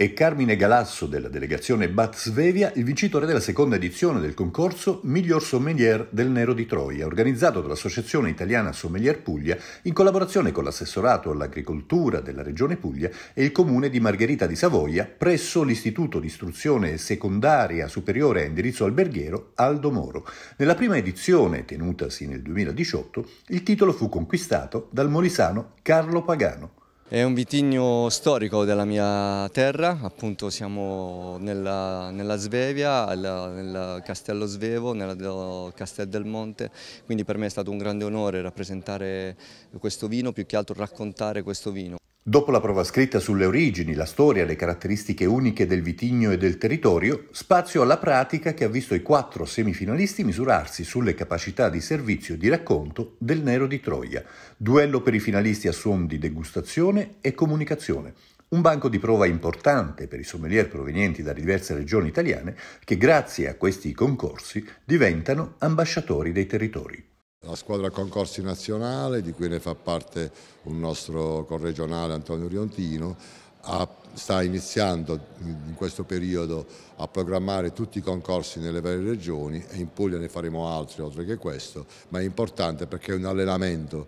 e Carmine Galasso della delegazione Bat Svevia il vincitore della seconda edizione del concorso Miglior Sommelier del Nero di Troia, organizzato dall'Associazione Italiana Sommelier Puglia in collaborazione con l'assessorato all'agricoltura della Regione Puglia e il comune di Margherita di Savoia presso l'Istituto di Istruzione Secondaria Superiore a indirizzo alberghiero Aldo Moro. Nella prima edizione, tenutasi nel 2018, il titolo fu conquistato dal molisano Carlo Pagano. È un vitigno storico della mia terra, appunto siamo nella, nella Svevia, alla, nel Castello Svevo, nel Castello del Monte, quindi per me è stato un grande onore rappresentare questo vino, più che altro raccontare questo vino. Dopo la prova scritta sulle origini, la storia, le caratteristiche uniche del vitigno e del territorio, spazio alla pratica che ha visto i quattro semifinalisti misurarsi sulle capacità di servizio e di racconto del Nero di Troia. Duello per i finalisti a suon di degustazione e comunicazione. Un banco di prova importante per i sommelier provenienti da diverse regioni italiane che grazie a questi concorsi diventano ambasciatori dei territori. La squadra concorsi nazionale, di cui ne fa parte un nostro corregionale Antonio Riontino, ha, sta iniziando in questo periodo a programmare tutti i concorsi nelle varie regioni e in Puglia ne faremo altri oltre che questo, ma è importante perché è un allenamento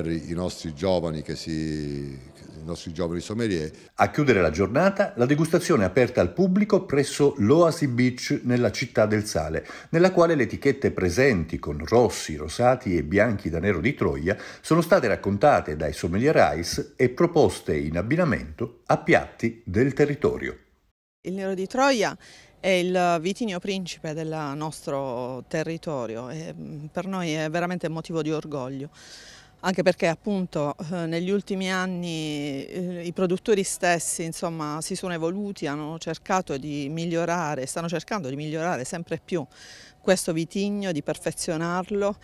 per i nostri giovani, che si, i nostri giovani sommelier. A chiudere la giornata, la degustazione è aperta al pubblico presso l'Oasi Beach nella città del sale, nella quale le etichette presenti con rossi, rosati e bianchi da nero di Troia sono state raccontate dai sommelier Ice e proposte in abbinamento a piatti del territorio. Il nero di Troia è il vitigno principe del nostro territorio e mm, per noi è veramente motivo di orgoglio anche perché appunto eh, negli ultimi anni eh, i produttori stessi insomma, si sono evoluti, hanno cercato di migliorare, stanno cercando di migliorare sempre più questo vitigno, di perfezionarlo.